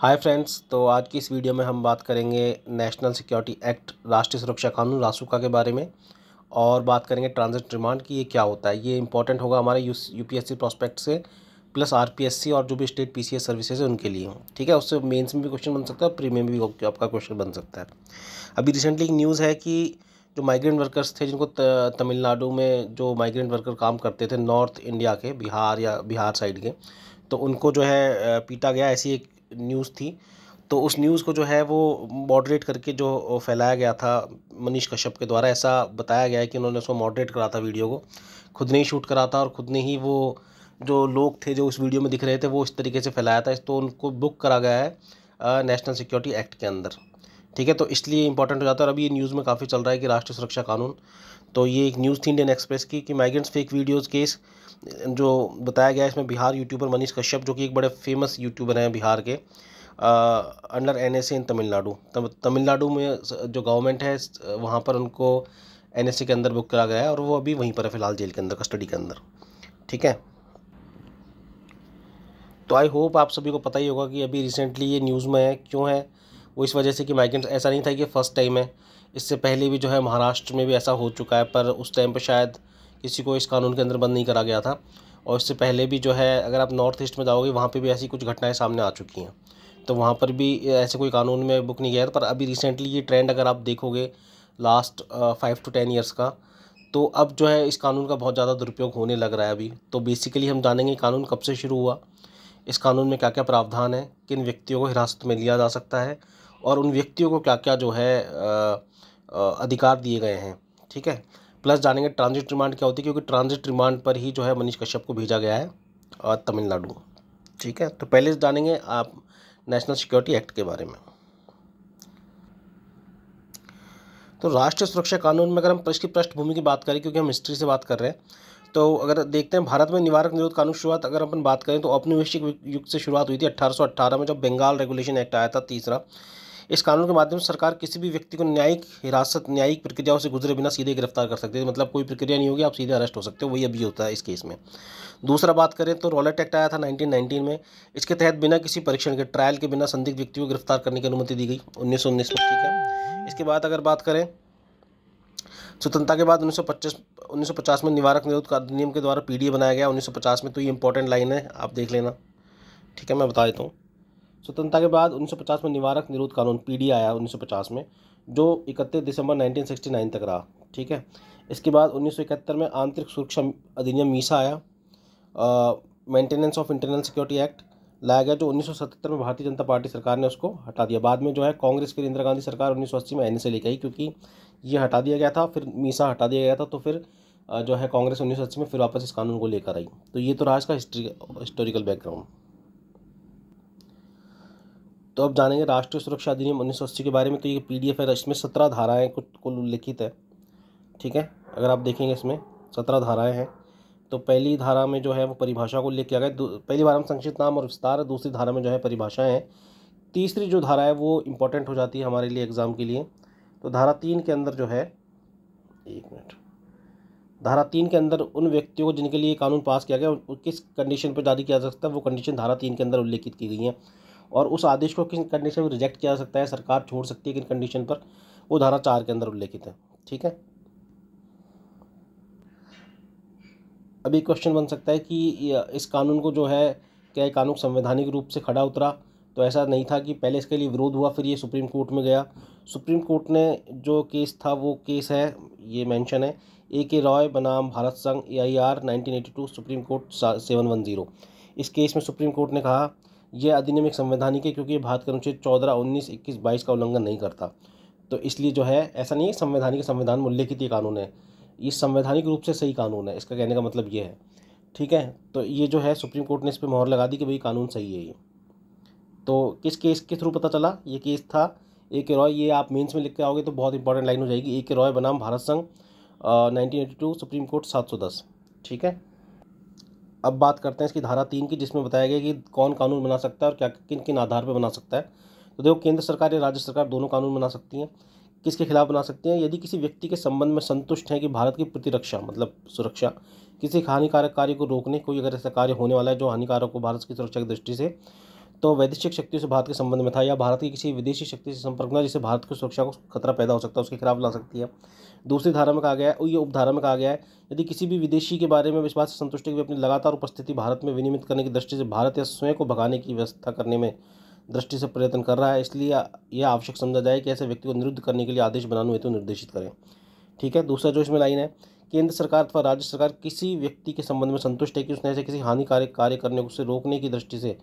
hi friends तो आज की इस वीडियो में हम बात करेंगे नेशनल सिक्योरिटी एक्ट राष्ट्रीय सुरक्षा कानून रासुका के बारे में और बात करेंगे ट्रांजिट रिमांड की ये क्या होता है ये इंपॉर्टेंट होगा हमारे यू यूपीएससी प्रोस्पेक्ट से प्लस आरपीएससी और जो भी स्टेट पीसीएस सर्विसेज है उनके लिए ठीक है उससे मेन्स में भी क्वेश्चन बन सकता है प्रीमियम भी आपका क्वेश्चन बन सकता है अभी रिसेंटली एक न्यूज़ है कि जो माइग्रेंट वर्कर्स थे जिनको तमिलनाडु में जो माइग्रेंट वर्कर काम करते थे नॉर्थ इंडिया के बिहार या बिहार साइड के तो उनको जो है पीटा गया ऐसी एक न्यूज़ थी तो उस न्यूज़ को जो है वो मॉडरेट करके जो फैलाया गया था मनीष कश्यप के द्वारा ऐसा बताया गया है कि उन्होंने उसको मॉडरेट करा था वीडियो को खुद ने ही शूट करा था और खुद ने ही वो जो लोग थे जो उस वीडियो में दिख रहे थे वो इस तरीके से फैलाया था तो उनको बुक करा गया है नेशनल सिक्योरिटी एक्ट के अंदर ठीक है तो इसलिए इंपॉर्टेंट हो जाता है और अभी ये न्यूज़ में काफ़ी चल रहा है कि राष्ट्रीय सुरक्षा कानून तो ये एक न्यूज़ थी इंडियन एक्सप्रेस की कि माइग्रेंट्स फेक वीडियोज़ केस जो बताया गया इसमें बिहार यूट्यूबर मनीष कश्यप जो कि एक बड़े फेमस यूट्यूबर हैं बिहार के under N S in Tamil Nadu Tamil Nadu में जो गवर्नमेंट है वहाँ पर उनको एन के अंदर बुक करा गया है और वो अभी वहीं पर है फिलहाल जेल के अंदर कस्टडी के अंदर ठीक है तो आई होप आप सभी को पता ही होगा कि अभी रिसेंटली ये न्यूज़ में है क्यों है वो इस वजह से कि माइग्रेंट्स ऐसा नहीं था कि फ़र्स्ट टाइम है इससे पहले भी जो है महाराष्ट्र में भी ऐसा हो चुका है पर उस टाइम पर शायद किसी को इस कानून के अंदर बंद नहीं करा गया था और इससे पहले भी जो है अगर आप नॉर्थ ईस्ट में जाओगे वहाँ पर भी ऐसी कुछ घटनाएँ सामने आ चुकी हैं तो वहाँ पर भी ऐसे कोई कानून में बुक नहीं गया था पर अभी रिसेंटली ये ट्रेंड अगर आप देखोगे last five to ten years का तो अब जो है इस कानून का बहुत ज़्यादा दुरुपयोग होने लग रहा है अभी तो बेसिकली हम जानेंगे कानून कब से शुरू हुआ इस कानून में क्या क्या प्रावधान है किन व्यक्तियों को हिरासत में लिया जा सकता है और उन व्यक्तियों को क्या क्या जो है अधिकार दिए गए हैं ठीक है प्लस जानेंगे ट्रांजिट रिमांड क्या होती है क्योंकि ट्रांजिट रिमांड पर ही जो है मनीष कश्यप को भेजा गया है तमिलनाडु ठीक है तो पहले जानेंगे आप नेशनल सिक्योरिटी एक्ट के बारे में तो राष्ट्रीय सुरक्षा कानून में अगर हम इसकी पृष्ठभूमि की बात करें क्योंकि हम हिस्ट्री से बात कर रहे हैं तो अगर देखते हैं भारत में निवारक निरोध कानून शुरुआत अगर अपन बात करें तो औपनिवेशिक युग से शुरुआत हुई थी अट्ठारह में जब बंगाल रेगुलेशन एक्ट आया था तीसरा इस कानून के माध्यम से सरकार किसी भी व्यक्ति को न्यायिक हिरासत न्यायिक प्रक्रियाओं से गुजरे बिना सीधे गिरफ्तार कर सकते हैं मतलब कोई प्रक्रिया नहीं होगी आप सीधे अरेस्ट हो सकते हो वही अभी होता है इस केस में दूसरा बात करें तो रॉलेट एक्ट आया था नाइनटीन में इसके तहत बिना किसी परीक्षण के ट्रायल के बिना संदिग्ध व्यक्ति को गिरफ्तार करने की अनुमति दी गई उन्नीस में ठीक है इसके बाद अगर बात करें स्वतंत्रता के बाद 1950 1950 में निवारक निरोध अधिनियम के द्वारा पीडीए बनाया गया 1950 में तो ये इंपॉर्टेंट लाइन है आप देख लेना ठीक है मैं बता देता हूँ स्वतंत्रता के बाद 1950 में निवारक निरोध कानून पीडी आया 1950 में जो 31 दिसंबर 1969 तक रहा ठीक है इसके बाद 1971 में आंतरिक सुरक्षा अधिनियम मीसा आया maintenance of internal security act लाया गया जो 1977 में भारतीय जनता पार्टी सरकार ने उसको हटा दिया बाद में जो है कांग्रेस की इंदिरा गांधी सरकार उन्नीस में एन से लेकर आई क्योंकि ये हटा दिया गया था फिर मीसा हटा दिया गया था तो फिर जो है कांग्रेस उन्नीस में फिर वापस इस कानून को लेकर आई तो ये तो रहा इसका हिस्ट्री हिस्टोरिकल बैकग्राउंड तो अब जानेंगे राष्ट्रीय सुरक्षा अधिनियम उन्नीस के बारे में तो ये पीडीएफ है इसमें सत्रह धाराएँ कुछ कुल उल्लिखित है ठीक है अगर आप देखेंगे इसमें सत्रह धाराएँ हैं तो पहली धारा में जो है वो परिभाषा को उल्लेख किया गया पहली धारा में संक्षिप्त नाम और विस्तार है दूसरी धारा में जो है परिभाषाएँ हैं तीसरी जो धारा है वो इम्पोर्टेंट हो जाती है हमारे लिए एग्ज़ाम के लिए तो धारा तीन के अंदर जो है एक मिनट धारा तीन के अंदर उन व्यक्तियों को जिनके लिए कानून पास किया गया किस कंडीशन पर जारी किया जा सकता है वो कंडीशन धारा तीन के अंदर उल्लेखित की गई है और उस आदेश को किन कंडीशन में रिजेक्ट किया जा सकता है सरकार छोड़ सकती है किन कंडीशन पर वो धारा चार के अंदर उल्लेखित है ठीक है अभी क्वेश्चन बन सकता है कि इस कानून को जो है क्या कानून संवैधानिक रूप से खड़ा उतरा तो ऐसा नहीं था कि पहले इसके लिए विरोध हुआ फिर ये सुप्रीम कोर्ट में गया सुप्रीम कोर्ट ने जो केस था वो केस है ये मेंशन है ए के रॉय बनाम भारत संघ A I R nineteen eighty two supreme court seven one zero इस केस में सुप्रीम कोर्ट ने कहा ये अधिनियम एक संवैधानिक है क्योंकि ये भारत के अनुच्छेद चौदह उन्नीस इक्कीस बाईस का उल्लंघन नहीं करता तो इसलिए जो है ऐसा नहीं है संवैधानिक संविधान में उल्लेखित ये कानून है ये संवैधानिक रूप से सही कानून है इसका कहने का मतलब ये है ठीक है तो ये जो है सुप्रीम कोर्ट ने इस पर मोहर लगा दी कि भाई कानून सही है ये तो किस केस के थ्रू पता चला ये केस था ए के रॉय ये आप मेंस में लिख के आओगे तो बहुत इंपॉर्टेंट लाइन हो जाएगी ए के रॉय बनाम भारत संघ nineteen eighty two supreme court सात सौ दस ठीक है अब बात करते हैं इसकी धारा तीन की जिसमें बताया गया कि कौन कानून बना सकता है और क्या किन किन आधार पर बना सकता है तो देखो केंद्र सरकार या राज्य सरकार दोनों कानून बना सकती हैं किसके खिलाफ बना सकते हैं यदि किसी व्यक्ति के संबंध में संतुष्ट हैं कि भारत की प्रतिरक्षा मतलब सुरक्षा किसी हानिकारक कार्य को रोकने कोई अगर ऐसा कार्य होने वाला है जो हानिकारक हो भारत की सुरक्षा की दृष्टि से तो वैदेशिक शक्तियों से भारत के संबंध में था या भारत की किसी विदेशी शक्ति से संपर्क में जिससे भारत की सुरक्षा को खतरा पैदा हो सकता है उसके खिलाफ ला सकती है दूसरी धारा में कहा गया है ये उपधारा में कहा गया है यदि किसी भी विदेशी के बारे में विश्वास से संतुष्टि की अपनी लगातार उपस्थिति भारत में विनियमित करने की दृष्टि से भारत या स्वयं को भगाने की व्यवस्था करने में दृष्टि से प्रयत्न कर रहा है इसलिए यह आवश्यक समझा जाए कि ऐसे व्यक्ति को निरुद्ध करने के लिए आदेश बनाने हेतु निर्देशित करें ठीक है दूसरा जो इसमें लाइन है केंद्र सरकार अथवा राज्य सरकार किसी व्यक्ति के संबंध में संतुष्ट है कि उसने ऐसे किसी हानिकारक कार्य करने को उसे रोकने की दृष्टि से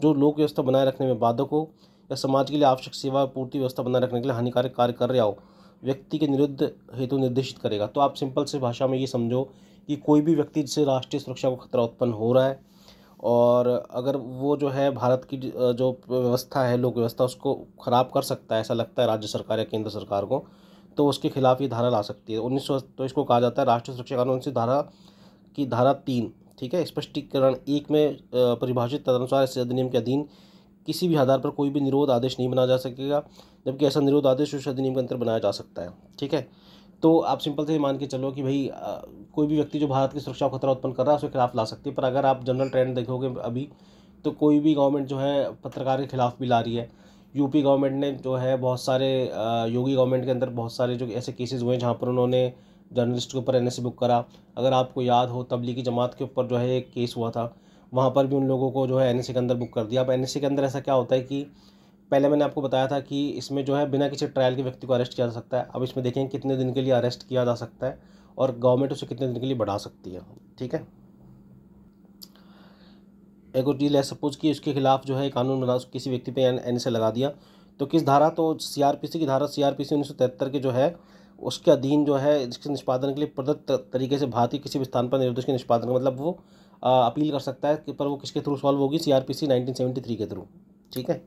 जो लोक व्यवस्था बनाए रखने में बाधक हो या समाज के लिए आवश्यक सेवा पूर्ति व्यवस्था बनाए रखने के लिए हानिकारक कार्य कर रहा हो व्यक्ति के निरुद्ध हेतु निर्देशित करेगा तो आप सिंपल से भाषा में ये समझो कि कोई भी व्यक्ति जिससे राष्ट्रीय सुरक्षा को खतरा उत्पन्न हो रहा है और अगर वो जो है भारत की जो व्यवस्था है लोक व्यवस्था उसको ख़राब कर सकता है ऐसा लगता है राज्य सरकार या केंद्र सरकार को तो उसके खिलाफ ये धारा ला सकती है उन्नीस तो इसको कहा जाता है राष्ट्रीय सुरक्षा कानून से धारा की धारा तीन ठीक है स्पष्टीकरण एक में परिभाषित तदनुसार इस अधिनियम के अधीन किसी भी आधार पर कोई भी निरोध आदेश नहीं बनाया जा सकेगा जबकि ऐसा निरोध आदेश उस अधिनियम के अंतर बनाया जा सकता है ठीक है तो आप सिंपल से मान के चलो कि भाई कोई भी व्यक्ति जो भारत की सुरक्षा को खतरा उत्पन्न कर रहा है उसके खिलाफ ला सकती है पर अगर आप जनरल ट्रेंड देखोगे अभी तो कोई भी गवर्नमेंट जो है पत्रकार के खिलाफ भी ला रही है यूपी गवर्नमेंट ने जो है बहुत सारे योगी गवर्नमेंट के अंदर बहुत सारे जो ऐसे केसेस हुए हैं जहाँ पर उन्होंने जर्नलिस्ट के ऊपर एन बुक करा अगर आपको याद हो तबलीगी जमात के ऊपर जो है एक केस हुआ था वहाँ पर भी उन लोगों को जो है एन के अंदर बुक कर दिया अब एन के अंदर ऐसा क्या होता है कि पहले मैंने आपको बताया था कि इसमें जो है बिना किसी ट्रायल के व्यक्ति को अरेस्ट किया जा सकता है अब इसमें देखें कितने दिन के लिए अरेस्ट किया जा सकता है और गवर्नमेंट उसे कितने दिन के लिए बढ़ा सकती है ठीक है एक और चीज़ है सपोज कि उसके खिलाफ जो है कानून बना किसी व्यक्ति पर एन एन लगा दिया तो किस धारा तो सी की धारा सी उन्नीस सौ तिहत्तर के जो है उसके अधीन जो है इसके निष्पादन के लिए प्रदत्त तरीके से भारतीय किसी भी स्थान पर निर्देश के निष्पादन का मतलब वो आ, अपील कर सकता है कि पर वो किसके थ्रू सॉल्व होगी सीआरपीसी 1973 के थ्रू ठीक है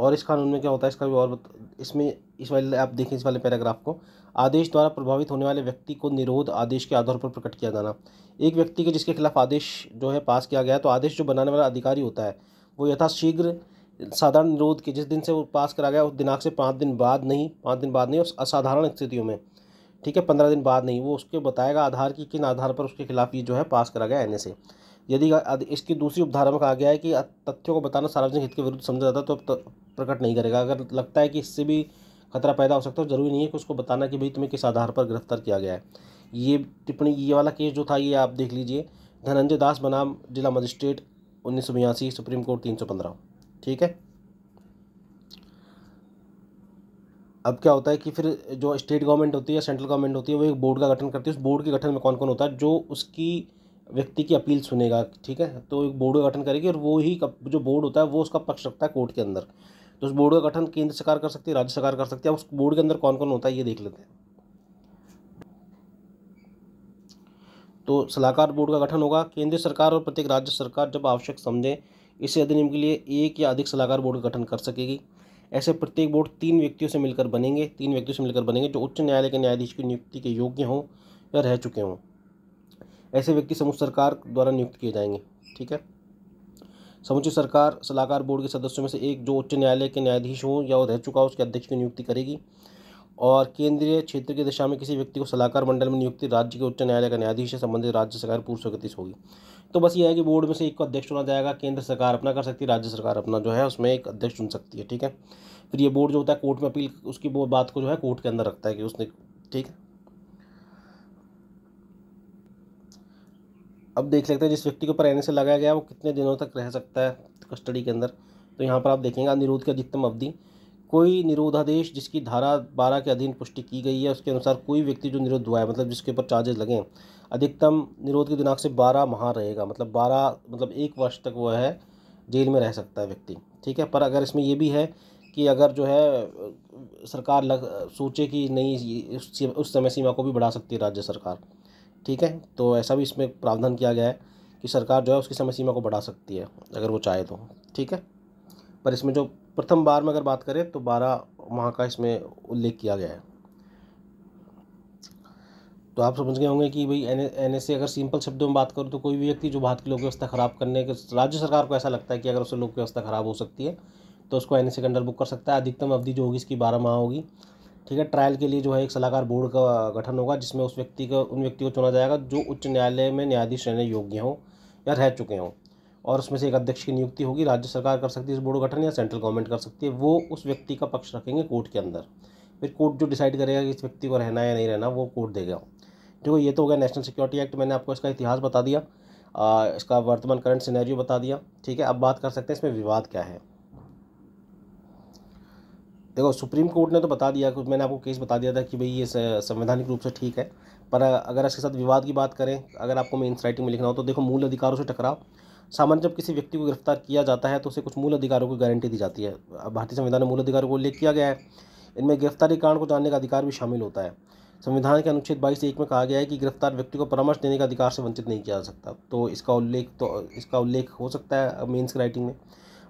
और इस कानून में क्या होता है इसका भी और इसमें इस वाले आप देखें इस वाले पैराग्राफ को आदेश द्वारा प्रभावित होने वाले व्यक्ति को निरोध आदेश के आधार पर प्रकट किया जाना एक व्यक्ति के जिसके खिलाफ आदेश जो है पास किया गया तो आदेश जो बनाने वाला अधिकारी होता है वो यथाशीघ्र साधारण निरोध के जिस दिन से वो पास करा गया उस दिनांक से पाँच दिन बाद नहीं पाँच दिन बाद नहीं उस असाधारण स्थितियों में ठीक है पंद्रह दिन बाद नहीं वो उसके बताएगा आधार की किन आधार पर उसके खिलाफ ये जो है पास करा गया एन यदि इसकी दूसरी उपधारा में कहा गया है कि तथ्यों को बताना सार्वजनिक हित के विरुद्ध समझा जाता है तो प्रकट नहीं करेगा अगर लगता है कि इससे भी खतरा पैदा हो सकता है तो जरूरी नहीं है कि उसको बताना कि भाई तुम्हें किस आधार पर गिरफ्तार किया गया है ये टिप्पणी ये वाला केस जो था ये आप देख लीजिए धनंजय दास बनाम जिला मजिस्ट्रेट उन्नीस सुप्रीम कोर्ट तीन सौ पंद्रह ठीक है अब क्या होता है कि फिर जो स्टेट गवर्नमेंट होती है सेंट्रल गवर्नमेंट होती है वो एक बोर्ड का गठन करती है उस बोर्ड के गठन में कौन कौन होता है जो उसकी व्यक्ति की अपील सुनेगा ठीक है तो एक बोर्ड का गठन करेगी और वो ही जो बोर्ड होता है वो उसका पक्ष रखता है कोर्ट के अंदर तो उस बोर्ड का गठन केंद्र सरकार कर सकती है राज्य सरकार कर सकती है उस बोर्ड के अंदर कौन कौन होता है ये देख लेते हैं तो सलाहकार बोर्ड का गठन होगा केंद्र सरकार और प्रत्येक राज्य सरकार जब आवश्यक समझें इसे अधिनियम के लिए एक या अधिक सलाहकार बोर्ड का गठन कर सकेगी ऐसे प्रत्येक बोर्ड तीन व्यक्तियों से मिलकर बनेंगे तीन व्यक्तियों से मिलकर बनेंगे जो उच्च न्यायालय के न्यायाधीश की नियुक्ति के योग्य हों या रह चुके हों ऐसे व्यक्ति समूह सरकार द्वारा नियुक्त किए जाएंगे ठीक है समुचित सरकार सलाहकार बोर्ड के सदस्यों में से एक जो उच्च न्यायालय के न्यायाधीश हो या वो रह चुका हो उसके अध्यक्ष की नियुक्ति करेगी और केंद्रीय क्षेत्र की दिशा में किसी व्यक्ति को सलाहकार मंडल में नियुक्ति राज्य के उच्च न्यायालय का न्यायाधीश से संबंधित राज्य सरकार पूर्व स्वीकृति होगी तो बस ये है कि बोर्ड में से एक को अध्यक्ष चुना जाएगा केंद्र सरकार अपना कर सकती है राज्य सरकार अपना जो है उसमें एक अध्यक्ष चुन सकती है ठीक है फिर ये बोर्ड जो होता है कोर्ट में अपील उसकी बात को जो है कोर्ट के अंदर रखता है कि उसने ठीक है अब देख लेते हैं जिस व्यक्ति के ऊपर एन लगाया गया वो कितने दिनों तक रह सकता है कस्टडी के अंदर तो यहाँ पर आप देखेंगे अनिरोध की अधिकतम अवधि कोई निरोधादेश जिसकी धारा बारह के अधीन पुष्टि की गई है उसके अनुसार कोई व्यक्ति जो निरोध हुआ है मतलब जिसके ऊपर चार्जेज लगे अधिकतम निरोध के दिनांक से बारह माह रहेगा मतलब बारह मतलब एक वर्ष तक वो है जेल में रह सकता है व्यक्ति ठीक है पर अगर इसमें यह भी है कि अगर जो है सरकार लग सोचे कि नहीं उस समय सीमा को भी बढ़ा सकती है राज्य सरकार ठीक है तो ऐसा भी इसमें प्रावधान किया गया है कि सरकार जो है उसकी समय सीमा को बढ़ा सकती है अगर वो चाहे तो ठीक है पर इसमें जो प्रथम बार में अगर बात करें तो बारह माह का इसमें उल्लेख किया गया है तो आप समझ गए होंगे कि भाई एन एन अगर सिंपल शब्दों में बात करूँ तो कोई भी व्यक्ति जो भारत की लोक व्यवस्था ख़राब करने के राज्य सरकार को ऐसा लगता है कि अगर उससे लोक व्यवस्था ख़राब हो सकती है तो उसको एन के अंडर बुक कर सकता है अधिकतम अवधि जो होगी इसकी बारह माह होगी ठीक है ट्रायल के लिए जो है एक सलाहकार बोर्ड का गठन होगा जिसमें उस व्यक्ति का उन व्यक्ति को चुना जाएगा जो उच्च न्यायालय में न्यायाधीश रहने योग्य हों या रह चुके हों और उसमें से एक अध्यक्ष की नियुक्ति होगी राज्य सरकार कर सकती है इस बोर्ड गठन या सेंट्रल गवर्नमेंट कर सकती है वो उस व्यक्ति का पक्ष रखेंगे कोर्ट के अंदर फिर कोर्ट जो डिसाइड करेगा कि इस व्यक्ति को रहना या नहीं रहना वो कोर्ट देगा देखो ये तो हो गया नेशनल सिक्योरिटी एक्ट मैंने आपको इसका इतिहास बता दिया आ, इसका वर्तमान करंट सिनेरियो बता दिया ठीक है अब बात कर सकते हैं इसमें विवाद क्या है देखो सुप्रीम कोर्ट ने तो बता दिया मैंने आपको केस बता दिया था कि भाई ये संवैधानिक रूप से ठीक है पर अगर इसके साथ विवाद की बात करें अगर आपको मीन्स राइटिंग में लिखना हो तो देखो मूल अधिकारों से टकराव सामान्य जब किसी व्यक्ति को गिरफ्तार किया जाता है तो उसे कुछ मूल अधिकारों की गारंटी दी जाती है भारतीय संविधान में मूल अधिकारों को उल्लेख किया गया है इनमें गिरफ्तारी कारण को जानने का अधिकार भी शामिल होता है संविधान के अनुच्छेद बाईस एक में कहा गया है कि गिरफ्तार व्यक्ति को परामर्श देने का अधिकार से वंचित नहीं किया जा सकता तो इसका उल्लेख तो इसका उल्लेख हो सकता है मेन्स राइटिंग में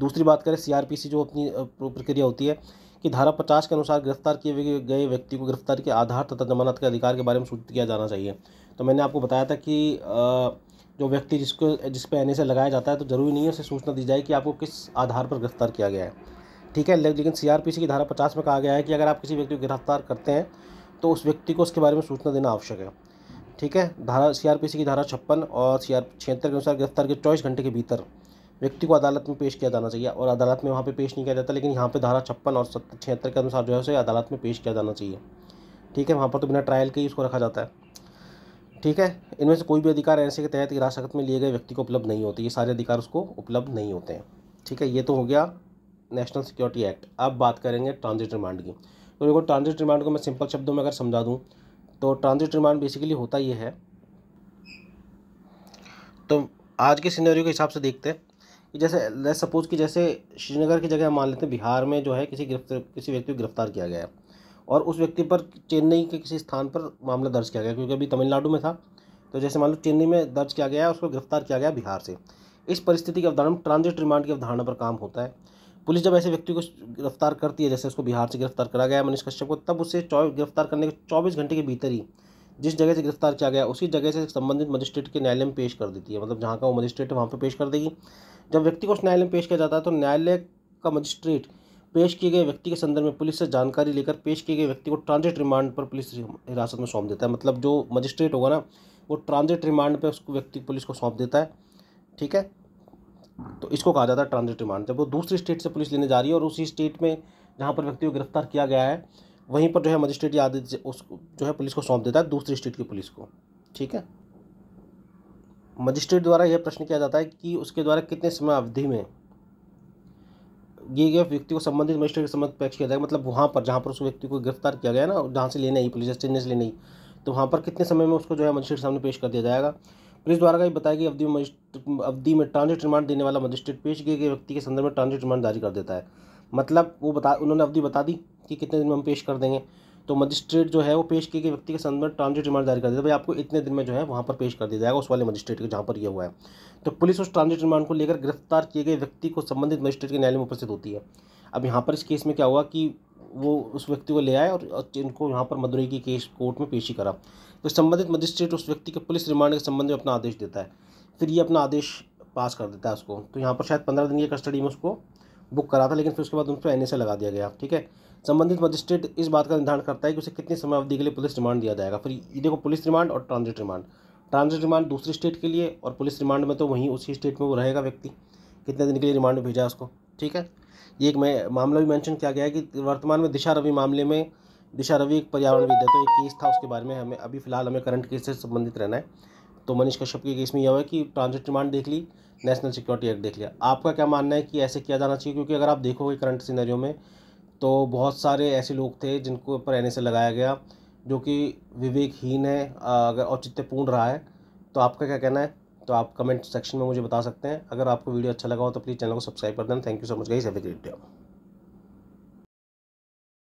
दूसरी बात करें सीआरपीसी जो अपनी प्रक्रिया होती है कि धारा पचास के अनुसार गिरफ्तार किए गए व्यक्ति को गिरफ्तार के आधार तथा जमानत के अधिकार के बारे में सूचित किया जाना चाहिए तो मैंने आपको बताया था कि जो व्यक्ति जिसको जिस पर एन लगाया जाता है तो ज़रूरी नहीं है उसे सूचना दी जाए कि आपको किस आधार पर गिरफ्तार किया गया है ठीक है लेकिन सीआरपीसी की धारा पचास में कहा गया है कि अगर आप किसी व्यक्ति को गिरफ्तार करते हैं तो उस व्यक्ति को उसके बारे में सूचना देना आवश्यक है ठीक है धारा सीआरपीसी की धारा छप्पन और सी आर छिहत्तर के अनुसार गिरफ्तार के चौबीस घंटे के भीतर व्यक्ति को अदालत में पेश किया जाना चाहिए और अदालत में वहाँ पे पेश नहीं किया जाता लेकिन यहाँ पे धारा छप्पन और सत्तर छिहत्तर के अनुसार जो है उसे अदालत में पेश किया जाना चाहिए ठीक है वहाँ पर तो बिना ट्रायल के ही उसको रखा जाता है ठीक है इनमें से कोई भी अधिकार ऐसे के तहत हिरासत में लिए गए व्यक्ति को उपलब्ध नहीं होते ये सारे अधिकार उसको उपलब्ध नहीं होते हैं ठीक है ये तो हो गया नेशनल सिक्योरिटी एक्ट अब बात करेंगे ट्रांजिट रिमांड की तो देखो ट्रांजिट रिमांड को मैं सिंपल शब्दों में अगर समझा दूँ तो ट्रांजिट रिमांड बेसिकली होता ये है तो आज के सिनेरियो के हिसाब से देखते हैं कि जैसे लेट सपोज कि जैसे श्रीनगर की जगह मान लेते हैं बिहार में जो है किसी गिरफ्तार किसी व्यक्ति को गिरफ्तार किया गया है और उस व्यक्ति पर चेन्नई के किसी स्थान पर मामला दर्ज किया गया क्योंकि अभी तमिलनाडु में था तो जैसे मान लो चेन्नई में दर्ज किया गया उसको गिरफ्तार किया गया बिहार से इस परिस्थिति की अवधारणा ट्रांजिट रिमांड की अवधारणा पर काम होता है पुलिस जब ऐसे व्यक्ति को गिरफ्तार करती है जैसे उसको बिहार से गिरफ्तार करा गया मनीष कश्यप को तब उसे गिरफ्तार करने के चौबीस घंटे के भीतर ही जिस जगह से गिरफ्तार किया गया उसी जगह से संबंधित मजिस्ट्रेट के न्यायालय में पेश कर देती है मतलब जहाँ का वो मजिस्ट्रेट है वहाँ पर पेश कर देगी जब व्यक्ति को उस न्यायालय में पेश किया जाता है तो न्यायालय का मजिस्ट्रेट पेश किए गए व्यक्ति के संदर्भ में पुलिस से जानकारी लेकर पेश किए गए व्यक्ति को ट्रांजिट रिमांड पर पुलिस हिरासत में सौंप देता है मतलब जो मजिस्ट्रेट होगा ना वो ट्रांजिट रिमांड पर उसको व्यक्ति पुलिस को सौंप देता है ठीक है तो इसको कहा जाता है ट्रांजिट रिमांड जब वो दूसरी स्टेट से पुलिस लेने जा रही है और उसी स्टेट में जहाँ पर व्यक्ति को गिरफ्तार किया गया है वहीं पर जो है मजिस्ट्रेट याद उस जो है पुलिस को सौंप देता है दूसरी स्टेट की पुलिस को ठीक है मजिस्ट्रेट द्वारा यह प्रश्न किया जाता है कि उसके द्वारा कितने समय अवधि में ये गए व्यक्ति को संबंधित मजिस्ट्रेट के संबंध पेश किया जाएगा मतलब वहाँ पर जहाँ पर उस व्यक्ति को गिरफ्तार किया गया ना जहाँ से लेने आई पुलिस स्टेशन से लेने ही तो वहाँ पर कितने समय में उसको जो है मजिस्ट्रेट सामने पेश कर दिया जाएगा पुलिस द्वारा का बताया कि अवधि में अवधि में ट्रांजिट रिमांड देने वाला मजिस्ट्रेट पेश किए गए व्यक्ति के संदर्भ में ट्रांजिट रिमांड जारी कर देता है मतलब वो बता उन्होंने अवधि बता दी कि कितने दिन में हम पेश कर देंगे तो मजिस्ट्रेट जो है वो पेश किए गए व्यक्ति के संदर्भ में ट्रांजिट रिमांड जारी कर देता है भाई आपको इतने दिन में जो है वहाँ पर पेश कर दिया जाएगा उस वाले मजिस्ट्रेट के जहाँ पर यह हुआ है तो पुलिस उस ट्रांजिट रिमांड को लेकर गिरफ्तार किए गए व्यक्ति को संबंधित मजिस्ट्रेट के न्यायालय में उपस्थित होती है अब यहाँ पर इस केस में क्या हुआ कि वो उस व्यक्ति को ले आए और इनको यहाँ पर मदुरई की केस कोर्ट में पेशी करा तो संबंधित मजिस्ट्रेट उस व्यक्ति के पुलिस रिमांड के संबंध में अपना आदेश देता है फिर ये अपना आदेश पास कर देता है उसको तो यहाँ पर शायद पंद्रह दिन की कस्टडी में उसको बुक करा था लेकिन फिर उसके बाद उन पर एन लगा दिया गया ठीक है संबंधित मजिस्ट्रेट इस बात का निर्धारण करता है कि उसे कितनी समय अवधि के लिए पुलिस रिमांड दिया जाएगा फिर ये देखो पुलिस रिमांड और ट्रांजिट रिमांड ट्रांजिट रिमांड दूसरी स्टेट के लिए और पुलिस रिमांड में तो वहीं उसी स्टेट में वो रहेगा व्यक्ति कितने दिन के लिए रिमांड में भेजा उसको ठीक है ये एक मैं मामला भी मैंशन किया गया है कि वर्तमान में दिशा रवि मामले में दिशा रवि एक पर्यावरण विद्या तो एक केस था उसके बारे में हमें अभी फिलहाल हमें करंट केस से संबंधित रहना है तो मनीष कश्यप के केस में यह हुआ कि ट्रांजिट रिमांड देख ली नेशनल सिक्योरिटी एक्ट देख लिया आपका क्या मानना है कि ऐसे किया जाना चाहिए क्योंकि अगर आप देखोगे करंट सिनेरियो में तो बहुत सारे ऐसे लोग थे जिनको ऊपर एन लगाया गया जो कि विवेकहीन है अगर औचित्यपूर्ण रहा है तो आपका क्या कहना है तो आप कमेंट सेक्शन में मुझे बता सकते हैं अगर आपको वीडियो अच्छा लगा हो तो प्लीज़ चैनल को सब्सक्राइब कर देना थैंक यू सो मच गई सभी